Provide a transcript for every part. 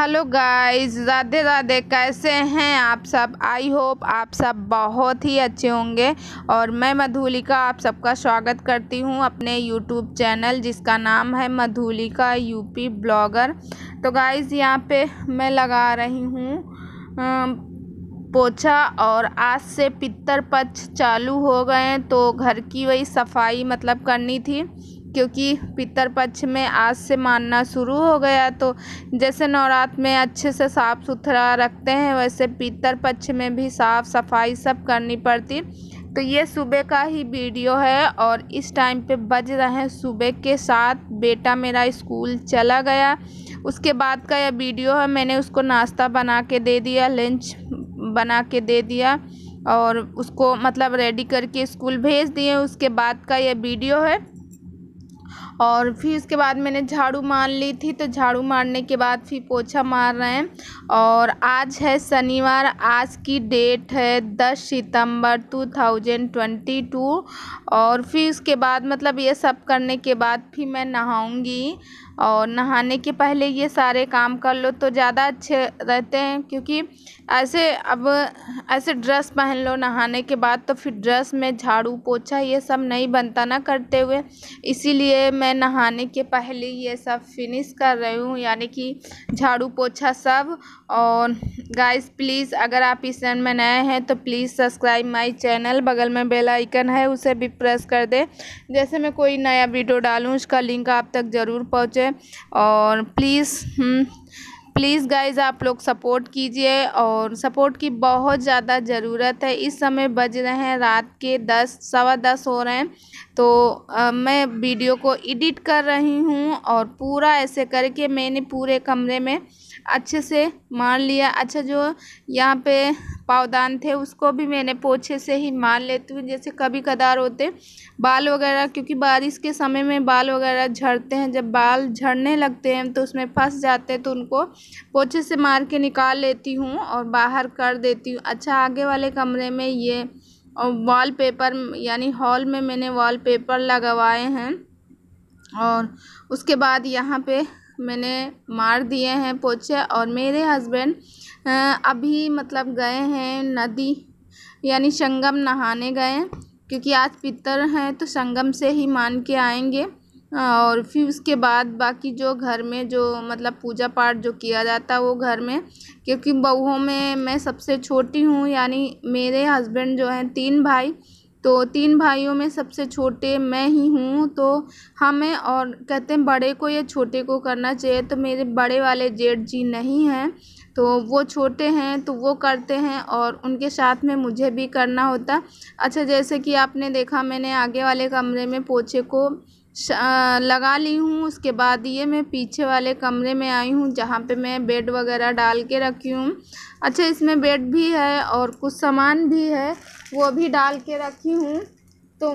hello guys Radhe Radhe कैसे हैं आप सब आई होप आप सब बहुत ही अच्छे होंगे और मैं मधुलिका आप सबका स्वागत करती हूं अपने यूट्यूब चैनल जिसका नाम है मधुलिका यूपी ब्लॉगर तो गाइस यहां पे मैं लगा रही हूं पोछा और आज से पितर पक्ष चालू हो गए हैं तो घर की वही सफाई मतलब करनी थी क्योंकि पितर पक्ष में आज से मानना शुरू हो गया तो जैसे नवरात्र में अच्छे से साफ़ सुथरा रखते हैं वैसे पितर पक्ष में भी साफ़ सफाई सब करनी पड़ती तो ये सुबह का ही वीडियो है और इस टाइम पे बज रहे हैं सुबह के साथ बेटा मेरा स्कूल चला गया उसके बाद का यह वीडियो है मैंने उसको नाश्ता बना के दे दिया लंच बना के दे दिया और उसको मतलब रेडी करके स्कूल भेज दिए उसके बाद का यह वीडियो है और फिर उसके बाद मैंने झाड़ू मार ली थी तो झाड़ू मारने के बाद फिर पोछा मार रहे हैं और आज है शनिवार आज की डेट है दस सितंबर टू थाउजेंड ट्वेंटी टू और फिर उसके बाद मतलब ये सब करने के बाद फिर मैं नहाऊँगी और नहाने के पहले ये सारे काम कर लो तो ज़्यादा अच्छे रहते हैं क्योंकि ऐसे अब ऐसे ड्रेस पहन लो नहाने के बाद तो फिर ड्रेस में झाड़ू पोछा ये सब नहीं बनता ना करते हुए इसीलिए मैं नहाने के पहले ये सब फिनिश कर रही हूँ यानी कि झाड़ू पोछा सब और गाइस प्लीज़ अगर आप इस चैनल में नए हैं तो प्लीज़ सब्सक्राइब माई चैनल बगल में बेलाइकन है उसे भी प्रेस कर दें जैसे मैं कोई नया वीडियो डालूँ उसका लिंक आप तक ज़रूर पहुँचे है और प्लीज़ प्लीज़ गाइज आप लोग सपोर्ट कीजिए और सपोर्ट की बहुत ज़्यादा ज़रूरत है इस समय बज रहे हैं रात के दस सवा दस हो रहे हैं तो आ, मैं वीडियो को एडिट कर रही हूँ और पूरा ऐसे करके मैंने पूरे कमरे में अच्छे से मार लिया अच्छा जो यहाँ पे पावदान थे उसको भी मैंने पोछे से ही मार लेती हूँ जैसे कभी कदार होते बाल वगैरह क्योंकि बारिश के समय में बाल वगैरह झड़ते हैं जब बाल झड़ने लगते हैं तो उसमें फंस जाते हैं तो उनको पोछे से मार के निकाल लेती हूँ और बाहर कर देती हूँ अच्छा आगे वाले कमरे में ये वाल पेपर यानी हॉल में मैंने वाल पेपर लगवाए हैं और उसके बाद यहाँ पे मैंने मार दिए हैं पोछे और मेरे हस्बैंड अभी मतलब गए हैं नदी यानी संगम नहाने गए हैं क्योंकि आज पितर हैं तो संगम से ही मान के आएंगे और फिर उसके बाद बाकी जो घर में जो मतलब पूजा पाठ जो किया जाता है वो घर में क्योंकि बहुओं में मैं सबसे छोटी हूँ यानी मेरे हस्बैंड जो हैं तीन भाई तो तीन भाइयों में सबसे छोटे मैं ही हूँ तो हमें और कहते हैं बड़े को या छोटे को करना चाहिए तो मेरे बड़े वाले जेठ जी नहीं हैं तो वो छोटे हैं तो वो करते हैं और उनके साथ में मुझे भी करना होता अच्छा जैसे कि आपने देखा मैंने आगे वाले कमरे में पोछे को लगा ली हूँ उसके बाद ये मैं पीछे वाले कमरे में आई हूँ जहाँ पे मैं बेड वगैरह डाल के रखी हूँ अच्छा इसमें बेड भी है और कुछ सामान भी है वो भी डाल के रखी हूँ तो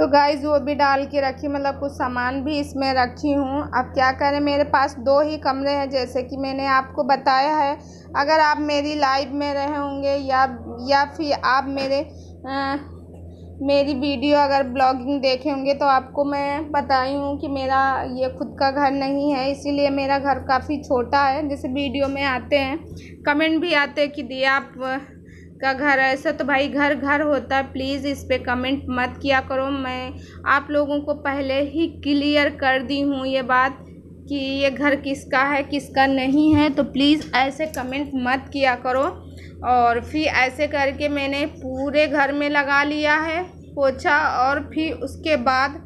तो गाइस वो भी डाल के रखी मतलब कुछ सामान भी इसमें रखी हूँ अब क्या करें मेरे पास दो ही कमरे हैं जैसे कि मैंने आपको बताया है अगर आप मेरी लाइव में रहे होंगे या या फिर आप मेरे आ, मेरी वीडियो अगर ब्लॉगिंग देखे होंगे तो आपको मैं बताई हूँ कि मेरा ये खुद का घर नहीं है इसीलिए मेरा घर काफ़ी छोटा है जैसे वीडियो में आते हैं कमेंट भी आते हैं कि दिया आप का घर ऐसा तो भाई घर घर होता है प्लीज़ इस पर कमेंट मत किया करो मैं आप लोगों को पहले ही क्लियर कर दी हूँ ये बात कि ये घर किसका है किसका नहीं है तो प्लीज़ ऐसे कमेंट मत किया करो और फिर ऐसे करके मैंने पूरे घर में लगा लिया है पोछा और फिर उसके बाद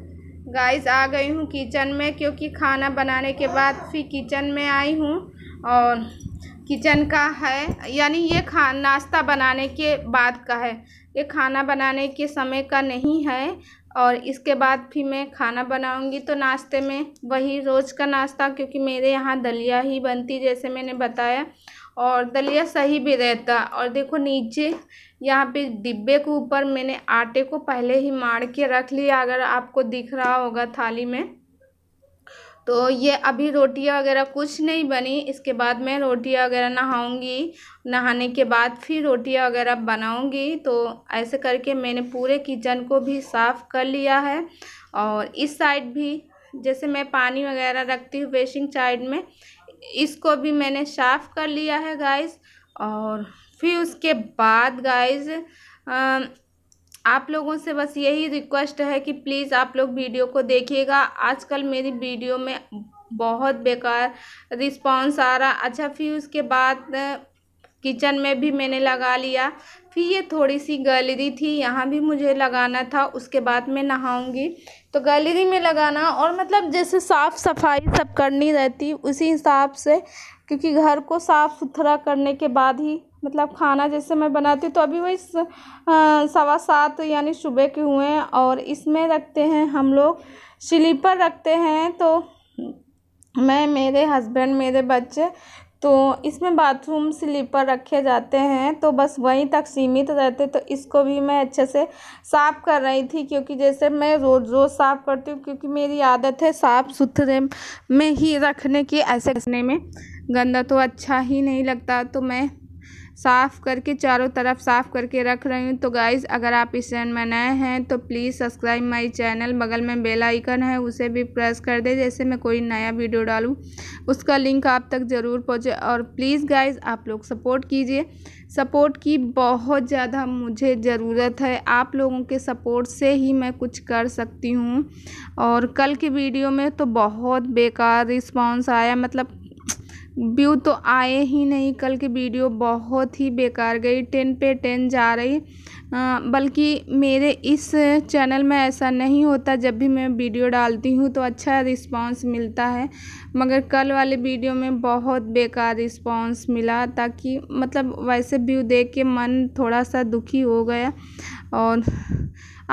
गाइस आ गई हूँ किचन में क्योंकि खाना बनाने के बाद फिर किचन में आई हूँ और किचन का है यानी ये खा नाश्ता बनाने के बाद का है ये खाना बनाने के समय का नहीं है और इसके बाद फिर मैं खाना बनाऊंगी तो नाश्ते में वही रोज़ का नाश्ता क्योंकि मेरे यहाँ दलिया ही बनती जैसे मैंने बताया और दलिया सही भी रहता और देखो नीचे यहाँ पे डिब्बे के ऊपर मैंने आटे को पहले ही मार के रख लिया अगर आपको दिख रहा होगा थाली में तो ये अभी रोटियाँ वगैरह कुछ नहीं बनी इसके बाद मैं रोटियाँ वगैरह नहाऊंगी नहाने के बाद फिर रोटियाँ वगैरह बनाऊंगी तो ऐसे करके मैंने पूरे किचन को भी साफ़ कर लिया है और इस साइड भी जैसे मैं पानी वगैरह रखती हूँ बेसिंग साइड में इसको भी मैंने साफ़ कर लिया है गाइस और फिर उसके बाद गाइज आप लोगों से बस यही रिक्वेस्ट है कि प्लीज़ आप लोग वीडियो को देखिएगा आजकल मेरी वीडियो में बहुत बेकार रिस्पांस आ रहा अच्छा फिर उसके बाद किचन में भी मैंने लगा लिया फिर ये थोड़ी सी गैलरी थी यहाँ भी मुझे लगाना था उसके बाद मैं नहाऊंगी तो गैलरी में लगाना और मतलब जैसे साफ़ सफाई सब करनी रहती उसी हिसाब से क्योंकि घर को साफ़ सुथरा करने के बाद ही मतलब खाना जैसे मैं बनाती हूँ तो अभी वही सवा सात यानी सुबह के हुए हैं और इसमें रखते हैं हम लोग स्लीपर रखते हैं तो मैं मेरे हस्बैंड मेरे बच्चे तो इसमें बाथरूम स्लीपर रखे जाते हैं तो बस वहीं तक सीमित रहते तो इसको भी मैं अच्छे से साफ़ कर रही थी क्योंकि जैसे मैं रोज़ रोज़ साफ़ करती हूँ क्योंकि मेरी आदत है साफ़ सुथरे में ही रखने की ऐसे रखने में गंदा तो अच्छा ही नहीं लगता तो मैं साफ़ करके चारों तरफ साफ़ करके रख रही हूँ तो गाइज़ अगर आप इस चैनल में नए हैं तो प्लीज़ सब्सक्राइब माई चैनल बगल में बेल आइकन है उसे भी प्रेस कर दे जैसे मैं कोई नया वीडियो डालूँ उसका लिंक आप तक ज़रूर पहुँचे और प्लीज़ गाइज़ आप लोग सपोर्ट कीजिए सपोर्ट की बहुत ज़्यादा मुझे ज़रूरत है आप लोगों के सपोर्ट से ही मैं कुछ कर सकती हूँ और कल के वीडियो में तो बहुत बेकार रिस्पॉन्स आया मतलब व्यू तो आए ही नहीं कल की वीडियो बहुत ही बेकार गई टेन पे टेन जा रही बल्कि मेरे इस चैनल में ऐसा नहीं होता जब भी मैं वीडियो डालती हूँ तो अच्छा रिस्पांस मिलता है मगर कल वाले वीडियो में बहुत बेकार रिस्पांस मिला ताकि मतलब वैसे व्यू देख के मन थोड़ा सा दुखी हो गया और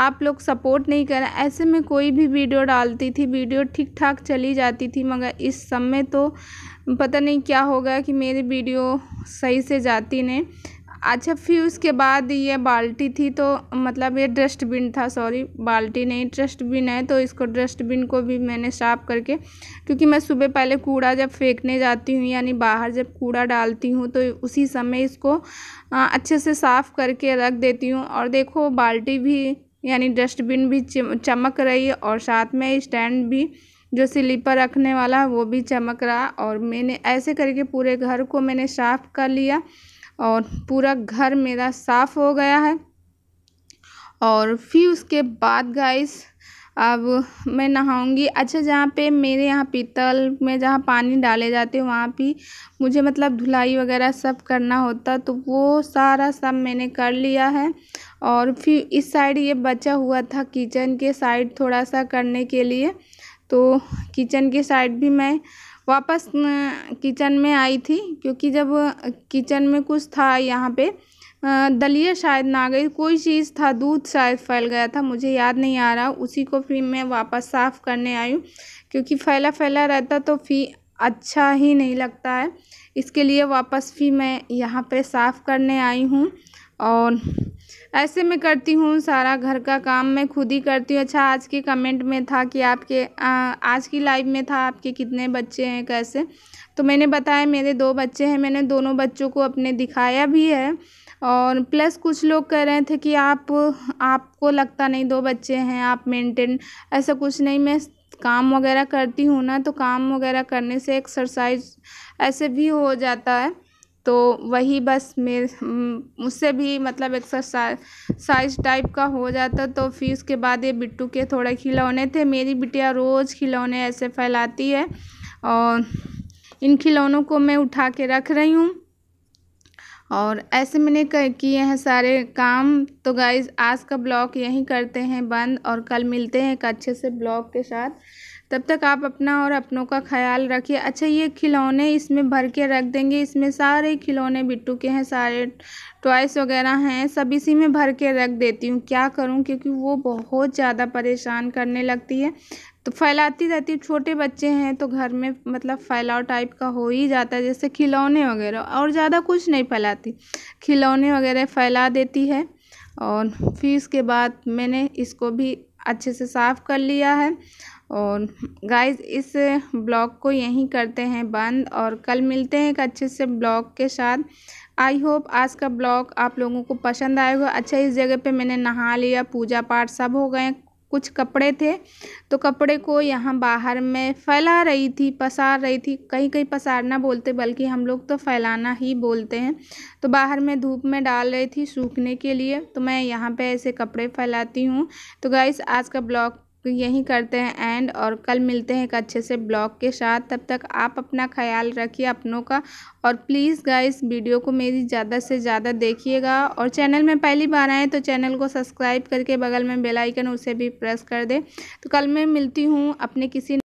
आप लोग सपोर्ट नहीं रहे ऐसे में कोई भी वीडियो डालती थी वीडियो ठीक ठाक चली जाती थी मगर इस समय तो पता नहीं क्या होगा कि मेरी वीडियो सही से जाती नहीं अच्छा फिर उसके बाद ये बाल्टी थी तो मतलब ये डस्टबिन था सॉरी बाल्टी नहीं डस्टबिन है तो इसको डस्टबिन को भी मैंने साफ़ करके क्योंकि मैं सुबह पहले कूड़ा जब फेंकने जाती हूँ यानी बाहर जब कूड़ा डालती हूँ तो उसी समय इसको अच्छे से साफ़ करके रख देती हूँ और देखो बाल्टी भी यानी डस्टबिन भी चमक रही है और साथ में स्टैंड भी जो स्लीपर रखने वाला वो भी चमक रहा और मैंने ऐसे करके पूरे घर को मैंने साफ़ कर लिया और पूरा घर मेरा साफ़ हो गया है और फिर उसके बाद गाइस अब मैं नहाऊंगी अच्छा जहाँ पे मेरे यहाँ पीतल में जहाँ पानी डाले जाते हैं वहाँ भी मुझे मतलब धुलाई वगैरह सब करना होता तो वो सारा सब मैंने कर लिया है और फिर इस साइड ये बचा हुआ था किचन के साइड थोड़ा सा करने के लिए तो किचन के साइड भी मैं वापस किचन में आई थी क्योंकि जब किचन में कुछ था यहाँ पे दलिया शायद ना गई कोई चीज़ था दूध शायद फैल गया था मुझे याद नहीं आ रहा उसी को फिर मैं वापस साफ़ करने आई हूँ क्योंकि फैला फैला रहता तो फिर अच्छा ही नहीं लगता है इसके लिए वापस फिर मैं यहाँ पे साफ़ करने आई हूँ और ऐसे में करती हूँ सारा घर का काम मैं खुद ही करती हूँ अच्छा आज के कमेंट में था कि आपके आज की लाइफ में था आपके कितने बच्चे हैं कैसे तो मैंने बताया मेरे दो बच्चे हैं मैंने दोनों बच्चों को अपने दिखाया भी है और प्लस कुछ लोग कह रहे थे कि आप आपको लगता नहीं दो बच्चे हैं आप मेंटेन ऐसा कुछ नहीं मैं काम वगैरह करती हूँ ना तो काम वगैरह करने से एक्सरसाइज ऐसे भी हो जाता है तो वही बस मेरे हम्म, उससे भी मतलब एक्सरसाइज साइज़ टाइप का हो जाता तो फिर उसके बाद ये बिट्टू के थोड़े खिलौने थे मेरी बिटिया रोज़ खिलौने ऐसे फैलाती है और इन खिलौनों को मैं उठा के रख रही हूँ और ऐसे मैंने किए हैं सारे काम तो गाइज़ आज का ब्लॉग यहीं करते हैं बंद और कल मिलते हैं एक अच्छे से ब्लॉग के साथ तब तक आप अपना और अपनों का ख्याल रखिए अच्छा ये खिलौने इसमें भर के रख देंगे इसमें सारे खिलौने बिट्टू के हैं सारे टॉयस वगैरह हैं सब इसी में भर के रख देती हूँ क्या करूँ क्योंकि वो बहुत ज़्यादा परेशान करने लगती है तो फैलाती रहती है छोटे बच्चे हैं तो घर में मतलब फैलाव टाइप का हो ही जाता है जैसे खिलौने वगैरह और ज़्यादा कुछ नहीं फैलाती खिलौने वगैरह फैला देती है और फिर इसके बाद मैंने इसको भी अच्छे से साफ़ कर लिया है और गाइस इस ब्लॉग को यहीं करते हैं बंद और कल मिलते हैं एक अच्छे से ब्लॉग के साथ आई होप आज का ब्लॉग आप लोगों को पसंद आएगा अच्छा इस जगह पे मैंने नहा लिया पूजा पाठ सब हो गए कुछ कपड़े थे तो कपड़े को यहाँ बाहर में फैला रही थी पसार रही थी कहीं कहीं पसारना बोलते बल्कि हम लोग तो फैलाना ही बोलते हैं तो बाहर में धूप में डाल रही थी सूखने के लिए तो मैं यहाँ पे ऐसे कपड़े फैलाती हूँ तो गाइस आज का ब्लॉग तो यहीं करते हैं एंड और कल मिलते हैं एक अच्छे से ब्लॉग के साथ तब तक आप अपना ख्याल रखिए अपनों का और प्लीज़ गाइस वीडियो को मेरी ज़्यादा से ज़्यादा देखिएगा और चैनल में पहली बार आएँ तो चैनल को सब्सक्राइब करके बगल में बेल आइकन उसे भी प्रेस कर दें तो कल मैं मिलती हूँ अपने किसी